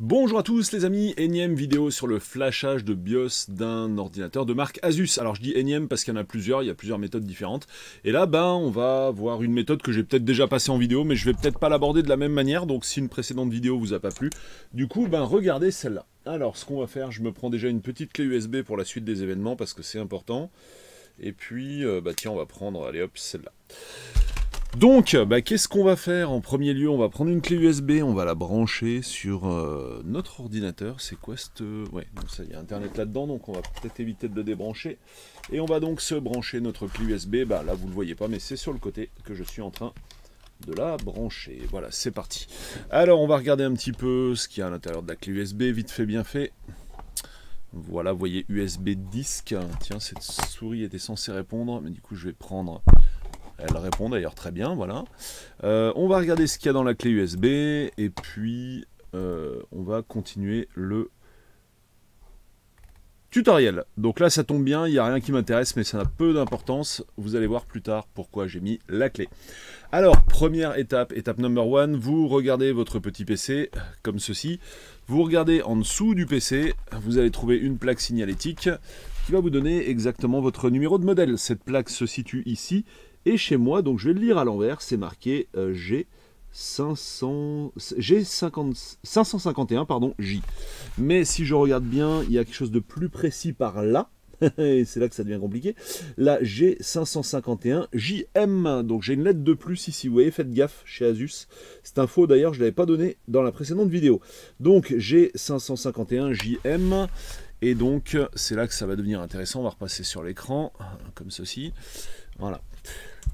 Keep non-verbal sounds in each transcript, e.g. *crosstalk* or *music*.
Bonjour à tous les amis, énième vidéo sur le flashage de BIOS d'un ordinateur de marque Asus. Alors je dis énième parce qu'il y en a plusieurs, il y a plusieurs méthodes différentes. Et là, ben, on va voir une méthode que j'ai peut-être déjà passée en vidéo, mais je vais peut-être pas l'aborder de la même manière, donc si une précédente vidéo vous a pas plu, du coup, ben, regardez celle-là. Alors ce qu'on va faire, je me prends déjà une petite clé USB pour la suite des événements parce que c'est important. Et puis, euh, bah tiens, on va prendre, allez hop, celle-là. Donc, bah, qu'est-ce qu'on va faire En premier lieu, on va prendre une clé USB, on va la brancher sur euh, notre ordinateur. C'est quoi ce... Euh, ouais, donc ça, il y a Internet là-dedans, donc on va peut-être éviter de le débrancher. Et on va donc se brancher notre clé USB. Bah, là, vous ne le voyez pas, mais c'est sur le côté que je suis en train de la brancher. Voilà, c'est parti. Alors, on va regarder un petit peu ce qu'il y a à l'intérieur de la clé USB, vite fait, bien fait. Voilà, vous voyez USB disque. Tiens, cette souris était censée répondre, mais du coup, je vais prendre... Elle répond d'ailleurs très bien, voilà. Euh, on va regarder ce qu'il y a dans la clé USB et puis euh, on va continuer le tutoriel. Donc là, ça tombe bien, il n'y a rien qui m'intéresse, mais ça n'a peu d'importance. Vous allez voir plus tard pourquoi j'ai mis la clé. Alors, première étape, étape number one, vous regardez votre petit PC comme ceci. Vous regardez en dessous du PC, vous allez trouver une plaque signalétique qui va vous donner exactement votre numéro de modèle. Cette plaque se situe ici et chez moi, donc je vais le lire à l'envers, c'est marqué euh, G. 500, g 551 pardon, J. Mais si je regarde bien, il y a quelque chose de plus précis par là. *laughs* et c'est là que ça devient compliqué. Là, G551JM. Donc j'ai une lettre de plus ici. Vous voyez, faites gaffe chez Asus. Cette info d'ailleurs, je ne l'avais pas donnée dans la précédente vidéo. Donc G551JM. Et donc c'est là que ça va devenir intéressant. On va repasser sur l'écran, comme ceci. Voilà.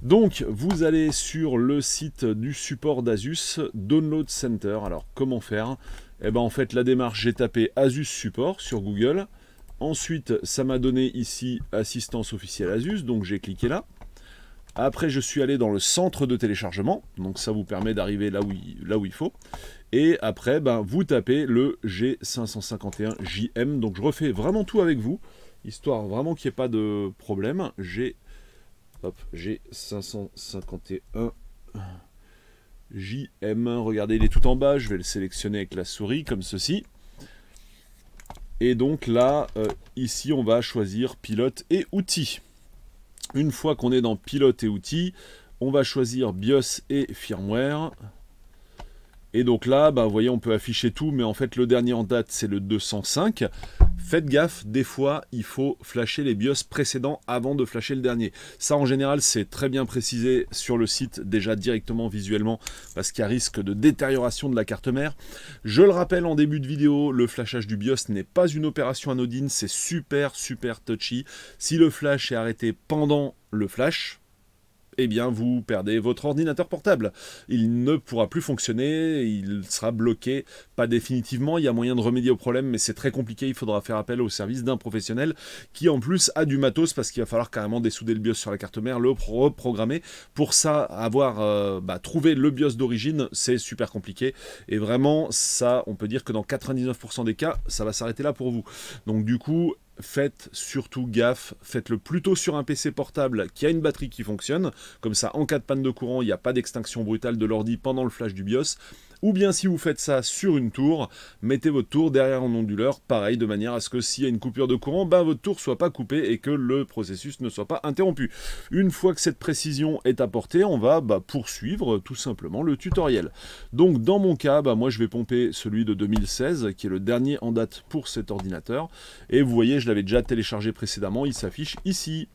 Donc, vous allez sur le site du support d'Asus, Download Center. Alors, comment faire Eh bien, en fait, la démarche, j'ai tapé Asus Support sur Google. Ensuite, ça m'a donné ici Assistance officielle Asus, donc j'ai cliqué là. Après, je suis allé dans le centre de téléchargement, donc ça vous permet d'arriver là, là, où il faut. Et après, ben, vous tapez le G551JM. Donc, je refais vraiment tout avec vous, histoire vraiment qu'il n'y ait pas de problème. J'ai... Hop, 551 jm regardez, il est tout en bas, je vais le sélectionner avec la souris, comme ceci. Et donc là, euh, ici, on va choisir pilote et outils. Une fois qu'on est dans pilote et outils, on va choisir BIOS et firmware. Et donc là, bah, vous voyez, on peut afficher tout, mais en fait, le dernier en date, c'est le 205. Faites gaffe, des fois, il faut flasher les BIOS précédents avant de flasher le dernier. Ça, en général, c'est très bien précisé sur le site, déjà directement visuellement, parce qu'il y a risque de détérioration de la carte mère. Je le rappelle en début de vidéo, le flashage du BIOS n'est pas une opération anodine, c'est super, super touchy. Si le flash est arrêté pendant le flash, eh bien vous perdez votre ordinateur portable. Il ne pourra plus fonctionner, il sera bloqué, pas définitivement, il y a moyen de remédier au problème, mais c'est très compliqué, il faudra faire appel au service d'un professionnel qui en plus a du matos parce qu'il va falloir carrément dessouder le BIOS sur la carte mère, le reprogrammer. Pour ça, avoir euh, bah, trouvé le BIOS d'origine, c'est super compliqué. Et vraiment, ça, on peut dire que dans 99% des cas, ça va s'arrêter là pour vous. Donc du coup, faites surtout gaffe, faites-le plutôt sur un PC portable qui a une batterie qui fonctionne, comme ça en cas de panne de courant, il n'y a pas d'extinction brutale de l'ordi pendant le flash du BIOS, ou bien si vous faites ça sur une tour, mettez votre tour derrière un onduleur, pareil, de manière à ce que s'il y a une coupure de courant, ben, votre tour soit pas coupé et que le processus ne soit pas interrompu. Une fois que cette précision est apportée, on va bah, poursuivre euh, tout simplement le tutoriel. Donc dans mon cas, bah, moi je vais pomper celui de 2016, qui est le dernier en date pour cet ordinateur. Et vous voyez, je l'avais déjà téléchargé précédemment, il s'affiche ici.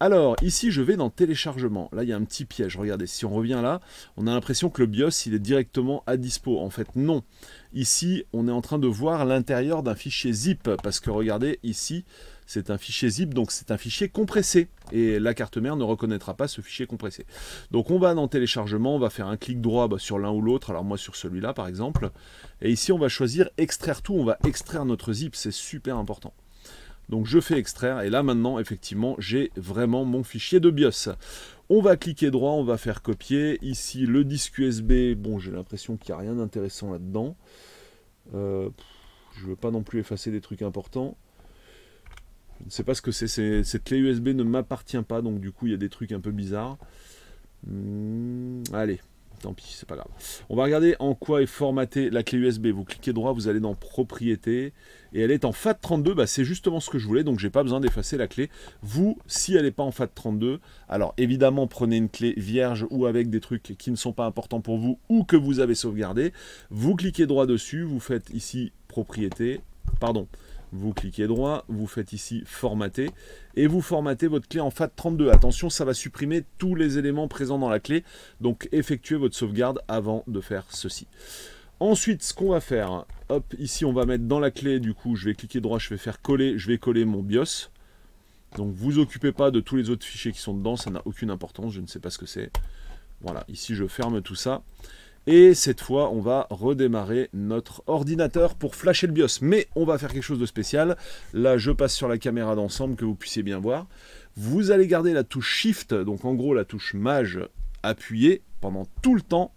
Alors, ici, je vais dans téléchargement. Là, il y a un petit piège. Regardez, si on revient là, on a l'impression que le BIOS, il est directement à dispo. En fait, non. Ici, on est en train de voir l'intérieur d'un fichier zip. Parce que regardez, ici, c'est un fichier zip, donc c'est un fichier compressé. Et la carte mère ne reconnaîtra pas ce fichier compressé. Donc on va dans téléchargement, on va faire un clic droit bah, sur l'un ou l'autre, alors moi sur celui-là par exemple. Et ici on va choisir extraire tout, on va extraire notre zip, c'est super important. Donc je fais extraire et là maintenant effectivement j'ai vraiment mon fichier de BIOS. On va cliquer droit, on va faire copier. Ici le disque USB, bon j'ai l'impression qu'il n'y a rien d'intéressant là-dedans. Euh, je ne veux pas non plus effacer des trucs importants. Je ne sais pas ce que c'est, cette clé USB ne m'appartient pas, donc du coup il y a des trucs un peu bizarres. Hmm, allez, Tant pis, c'est pas grave. On va regarder en quoi est formatée la clé USB. Vous cliquez droit, vous allez dans Propriétés. Et elle est en FAT32, bah c'est justement ce que je voulais, donc j'ai pas besoin d'effacer la clé. Vous, si elle n'est pas en FAT32, alors évidemment prenez une clé vierge ou avec des trucs qui ne sont pas importants pour vous ou que vous avez sauvegardé. Vous cliquez droit dessus, vous faites ici Propriétés, pardon, vous cliquez droit, vous faites ici formater et vous formatez votre clé en FAT32. Attention, ça va supprimer tous les éléments présents dans la clé, donc effectuez votre sauvegarde avant de faire ceci. Ensuite, ce qu'on va faire, hop, ici on va mettre dans la clé, du coup je vais cliquer droit, je vais faire coller, je vais coller mon BIOS. Donc vous occupez pas de tous les autres fichiers qui sont dedans, ça n'a aucune importance, je ne sais pas ce que c'est. Voilà, ici je ferme tout ça. Et cette fois, on va redémarrer notre ordinateur pour flasher le BIOS. Mais on va faire quelque chose de spécial. Là, je passe sur la caméra d'ensemble que vous puissiez bien voir. Vous allez garder la touche Shift, donc en gros la touche Maj, appuyée pendant tout le temps.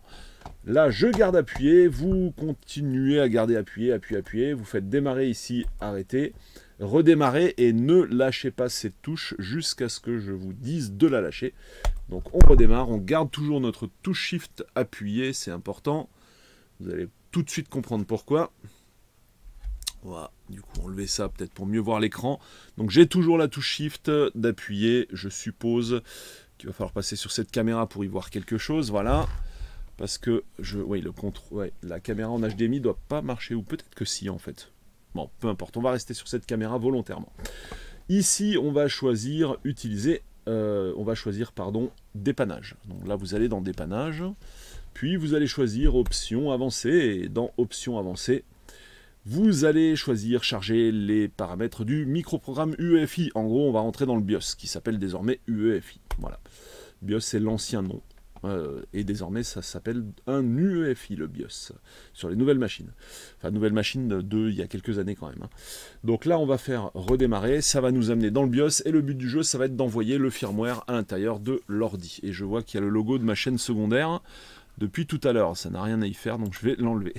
Là, je garde appuyé, vous continuez à garder appuyé, appuyé, appuyé. Vous faites démarrer ici, arrêter redémarrer et ne lâchez pas cette touche jusqu'à ce que je vous dise de la lâcher. Donc on redémarre, on garde toujours notre touche shift appuyée, c'est important. Vous allez tout de suite comprendre pourquoi. Voilà, du coup enlever ça peut-être pour mieux voir l'écran. Donc j'ai toujours la touche shift d'appuyer, je suppose qu'il va falloir passer sur cette caméra pour y voir quelque chose, voilà. Parce que je, le contrôle, la caméra en HDMI doit pas marcher ou peut-être que si en fait. Bon, peu importe, on va rester sur cette caméra volontairement. Ici, on va choisir utiliser, euh, on va choisir, pardon, dépannage. Donc là, vous allez dans dépannage, puis vous allez choisir option avancées ». et dans option avancée, vous allez choisir charger les paramètres du microprogramme UEFI. En gros, on va rentrer dans le BIOS, qui s'appelle désormais UEFI. Voilà. BIOS, c'est l'ancien nom euh, et désormais, ça s'appelle un UEFI, le BIOS, sur les nouvelles machines. Enfin, nouvelles machines de il y a quelques années quand même. Hein. Donc là, on va faire redémarrer. Ça va nous amener dans le BIOS. Et le but du jeu, ça va être d'envoyer le firmware à l'intérieur de l'ordi. Et je vois qu'il y a le logo de ma chaîne secondaire depuis tout à l'heure. Ça n'a rien à y faire, donc je vais l'enlever.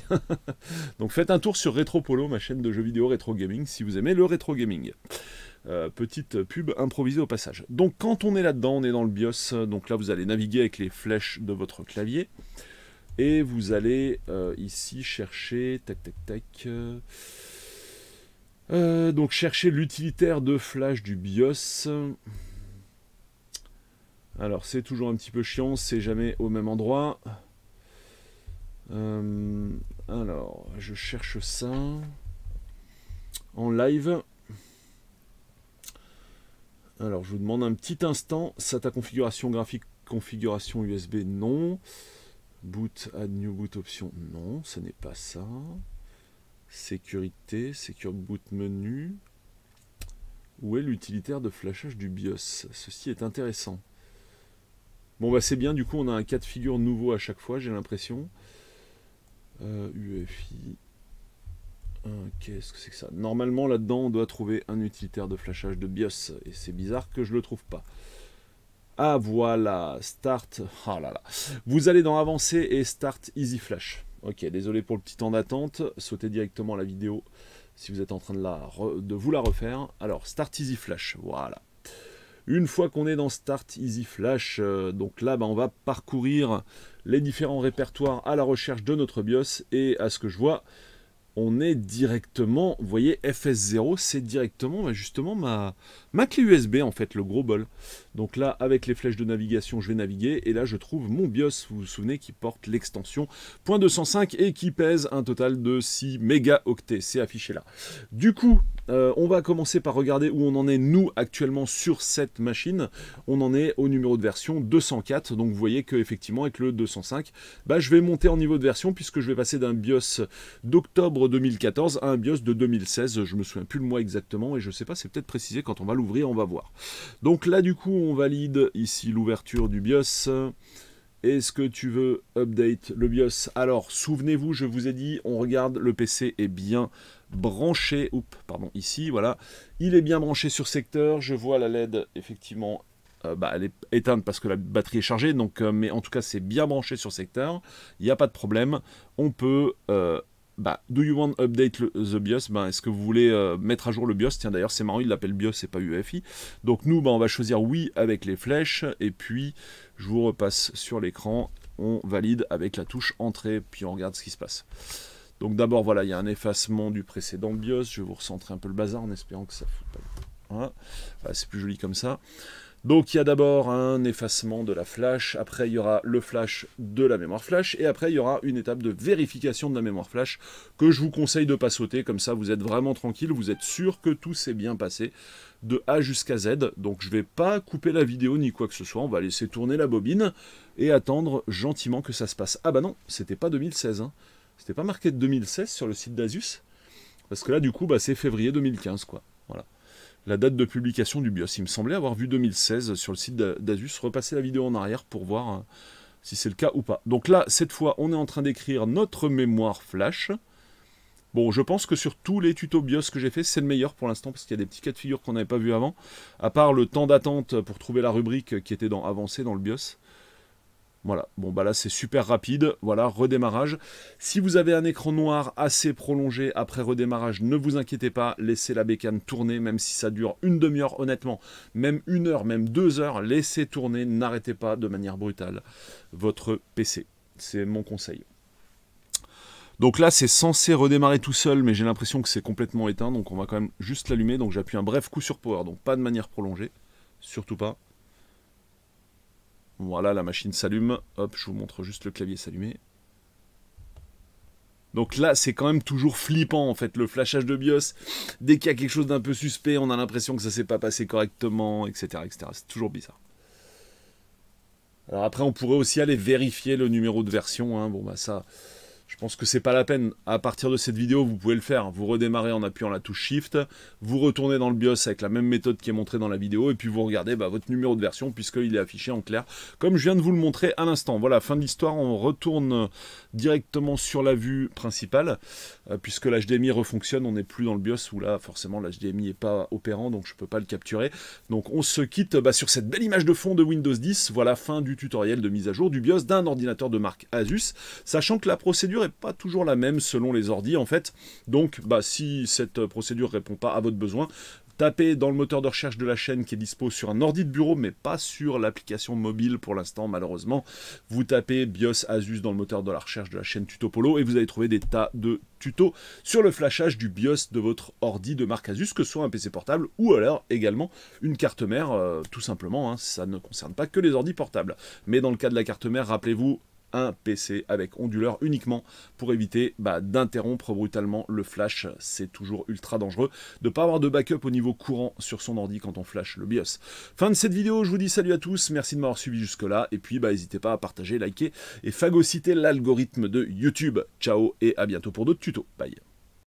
*laughs* donc faites un tour sur Retro ma chaîne de jeux vidéo rétro gaming, si vous aimez le rétro gaming. Euh, petite pub improvisée au passage. Donc quand on est là-dedans, on est dans le BIOS, donc là vous allez naviguer avec les flèches de votre clavier, et vous allez euh, ici chercher, tac tac tac, euh, donc chercher l'utilitaire de flash du BIOS. Alors c'est toujours un petit peu chiant, c'est jamais au même endroit. alors, je cherche ça en live. Alors, je vous demande un petit instant. Ça, ta configuration graphique, configuration USB, non. Boot, add new boot option, non, ce n'est pas ça. Sécurité, secure boot menu. Où est l'utilitaire de flashage du BIOS Ceci est intéressant. Bon, bah c'est bien, du coup, on a un cas de figure nouveau à chaque fois, j'ai l'impression. Euh, UFI, Hein, qu'est-ce que c'est que ça Normalement, là-dedans, on doit trouver un utilitaire de flashage de BIOS. Et c'est bizarre que je le trouve pas. Ah voilà, Start. Ah là là. Vous allez dans Avancer et Start Easy Flash. Ok, désolé pour le petit temps d'attente. Sautez directement la vidéo si vous êtes en train de, la de vous la refaire. Alors, Start Easy Flash. Voilà. Une fois qu'on est dans Start Easy Flash, euh, donc là, bah, on va parcourir les différents répertoires à la recherche de notre BIOS. Et à ce que je vois, on est directement, vous voyez, FS0, c'est directement bah, justement ma, ma clé USB en fait, le gros bol. Donc là, avec les flèches de navigation, je vais naviguer et là, je trouve mon BIOS, vous vous souvenez, qui porte l'extension .205 et qui pèse un total de 6 mégaoctets. C'est affiché là. Du coup, euh, on va commencer par regarder où on en est nous actuellement sur cette machine. On en est au numéro de version 204. Donc vous voyez qu'effectivement avec le 205, bah, je vais monter en niveau de version puisque je vais passer d'un BIOS d'octobre 2014 à un BIOS de 2016. Je me souviens plus le mois exactement et je sais pas, c'est peut-être précisé quand on va le on va voir. Donc là, du coup, on valide ici l'ouverture du BIOS. Est-ce que tu veux update le BIOS Alors, souvenez-vous, je vous ai dit, on regarde, le PC est bien branché. Oups, pardon, ici, voilà. Il est bien branché sur secteur. Je vois la LED, effectivement, euh, bah, elle est éteinte parce que la batterie est chargée, donc, euh, mais en tout cas c'est bien branché sur secteur, il n'y a pas de problème, on peut euh, bah, do you want update the BIOS bah, Est-ce que vous voulez euh, mettre à jour le BIOS Tiens, d'ailleurs, c'est marrant, il l'appelle BIOS et pas UEFI. Donc, nous, bah, on va choisir oui avec les flèches. Et puis, je vous repasse sur l'écran. On valide avec la touche entrée. Puis, on regarde ce qui se passe. Donc, d'abord, voilà, il y a un effacement du précédent BIOS. Je vais vous recentrer un peu le bazar en espérant que ça foute pas. Voilà, hein. c'est plus joli comme ça. Donc il y a d'abord un effacement de la flash, après il y aura le flash de la mémoire flash, et après il y aura une étape de vérification de la mémoire flash que je vous conseille de pas sauter, comme ça vous êtes vraiment tranquille, vous êtes sûr que tout s'est bien passé de A jusqu'à Z. Donc je vais pas couper la vidéo ni quoi que ce soit, on va laisser tourner la bobine et attendre gentiment que ça se passe. Ah bah non, c'était pas 2016, hein. c'était pas marqué de 2016 sur le site d'Asus, parce que là du coup bah, c'est février 2015 quoi. Voilà la date de publication du BIOS. Il me semblait avoir vu 2016 sur le site d'Asus, repasser la vidéo en arrière pour voir euh, si c'est le cas ou pas. Donc là, cette fois, on est en train d'écrire notre mémoire flash. Bon, je pense que sur tous les tutos BIOS que j'ai fait, c'est le meilleur pour l'instant, parce qu'il y a des petits cas de figure qu'on n'avait pas vu avant, à part le temps d'attente pour trouver la rubrique qui était dans Avancé dans le BIOS. Voilà, bon bah là c'est super rapide, voilà, redémarrage. Si vous avez un écran noir assez prolongé après redémarrage, ne vous inquiétez pas, laissez la bécane tourner, même si ça dure une demi-heure honnêtement, même une heure, même deux heures, laissez tourner, n'arrêtez pas de manière brutale votre PC. C'est mon conseil. Donc là, c'est censé redémarrer tout seul, mais j'ai l'impression que c'est complètement éteint, donc on va quand même juste l'allumer. Donc j'appuie un bref coup sur power, donc pas de manière prolongée, surtout pas. Voilà, la machine s'allume. Hop, je vous montre juste le clavier s'allumer. Donc là, c'est quand même toujours flippant en fait, le flashage de BIOS. Dès qu'il y a quelque chose d'un peu suspect, on a l'impression que ça s'est pas passé correctement, etc. etc. C'est toujours bizarre. Alors après, on pourrait aussi aller vérifier le numéro de version. Hein. Bon, bah ça, je pense que c'est pas la peine. À partir de cette vidéo, vous pouvez le faire. Vous redémarrez en appuyant la touche Shift, vous retournez dans le BIOS avec la même méthode qui est montrée dans la vidéo, et puis vous regardez bah, votre numéro de version, puisqu'il est affiché en clair, comme je viens de vous le montrer à l'instant. Voilà, fin de l'histoire, on retourne directement sur la vue principale, euh, puisque l'HDMI refonctionne, on n'est plus dans le BIOS, où là, forcément, l'HDMI n'est pas opérant, donc je ne peux pas le capturer. Donc on se quitte bah, sur cette belle image de fond de Windows 10. Voilà, fin du tutoriel de mise à jour du BIOS d'un ordinateur de marque Asus, sachant que la procédure pas toujours la même selon les ordi en fait. Donc bah, si cette euh, procédure répond pas à votre besoin, tapez dans le moteur de recherche de la chaîne qui est dispo sur un ordi de bureau, mais pas sur l'application mobile pour l'instant, malheureusement. Vous tapez BIOS Asus dans le moteur de la recherche de la chaîne Tutopolo et vous allez trouver des tas de tutos sur le flashage du BIOS de votre ordi de marque Asus, que ce soit un PC portable ou alors également une carte mère, euh, tout simplement. Hein. ça ne concerne pas que les ordis portables. Mais dans le cas de la carte mère, rappelez-vous, un PC avec onduleur uniquement pour éviter bah, d'interrompre brutalement le flash. C'est toujours ultra dangereux de ne pas avoir de backup au niveau courant sur son ordi quand on flash le BIOS. Fin de cette vidéo, je vous dis salut à tous, merci de m'avoir suivi jusque-là, et puis bah, n'hésitez pas à partager, liker et phagocyter l'algorithme de YouTube. Ciao et à bientôt pour d'autres tutos. Bye